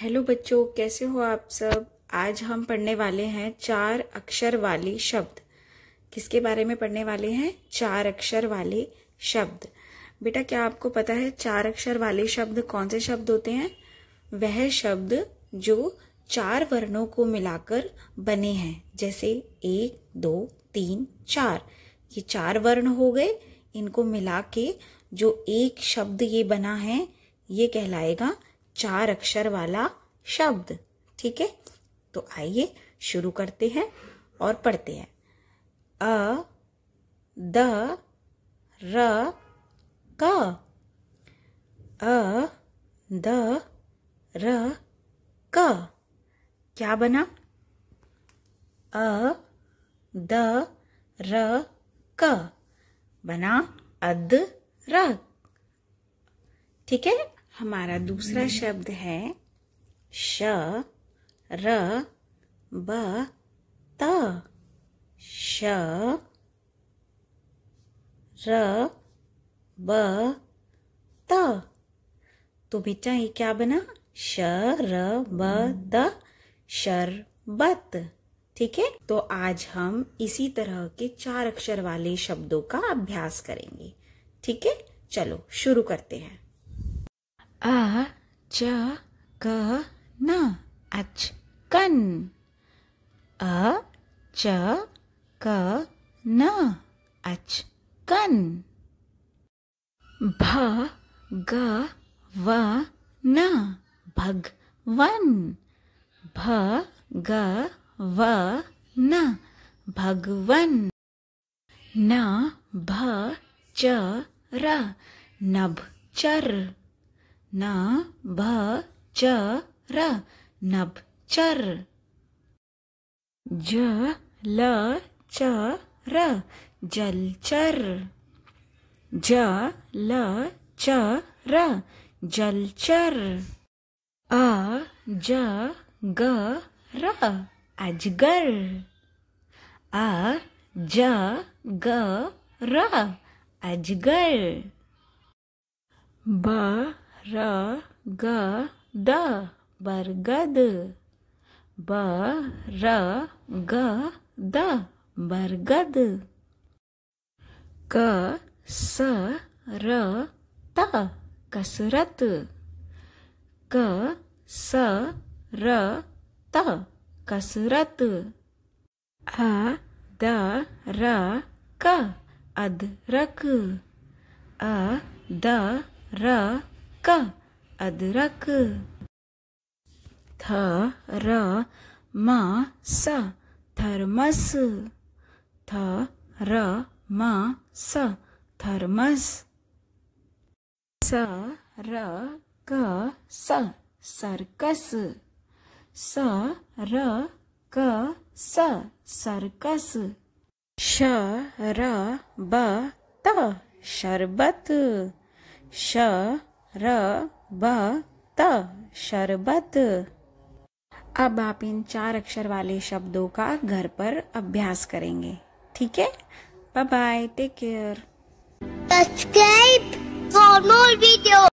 hello बच्चों कैसे हो आप सब आज हम पढ़ने वाले हैं चार अक्षर वाले शब्द किसके बारे में पढ़ने वाले हैं चार अक्षर वाले शब्द बेटा क्या आपको पता है चार अक्षर वाले शब्द कौन से शब्द होते हैं वह शब्द जो चार वर्णों को मिलाकर बने हैं जैसे एक दो तीन चार ये चार वर्ण हो गए इनको मिला के जो एक शब्द ये बना है ये कहलाएगा चार अक्षर वाला शब्द ठीक है तो आइए शुरू करते हैं और पढ़ते हैं अ द र क अ द र क क्या बना अ द र क बना अदरक ठीक है हमारा दूसरा शब्द है श र ब त श र ब त तो बेटा ये क्या बना श र ब त शरबत ठीक है तो आज हम इसी तरह के चार अक्षर वाले शब्दों का अभ्यास करेंगे ठीक है चलो शुरू करते हैं अ च क न अचकन अ च क न अचकन भ ग व न भगवन भ ग व न भगवन न भ च र नभ चर न भ च र चर ज ल च र जल चर ज ल च र जल चर अ ज ग र अजगर अ ज ग र अजगर ब र ग द बरगद ब र ग द बरगद क स र त कसरत क स र त कसरत अ द र क अदरक अ द र क अदरक थ र म स थर्मस थ र म स थर्मस स र क स सर्कस स र क स सर्कस श र ब त शरबत श र ब त शरबत अब आप इन चार अक्षर वाले शब्दों का घर पर अभ्यास करेंगे ठीक है bye bye take care subscribe for more video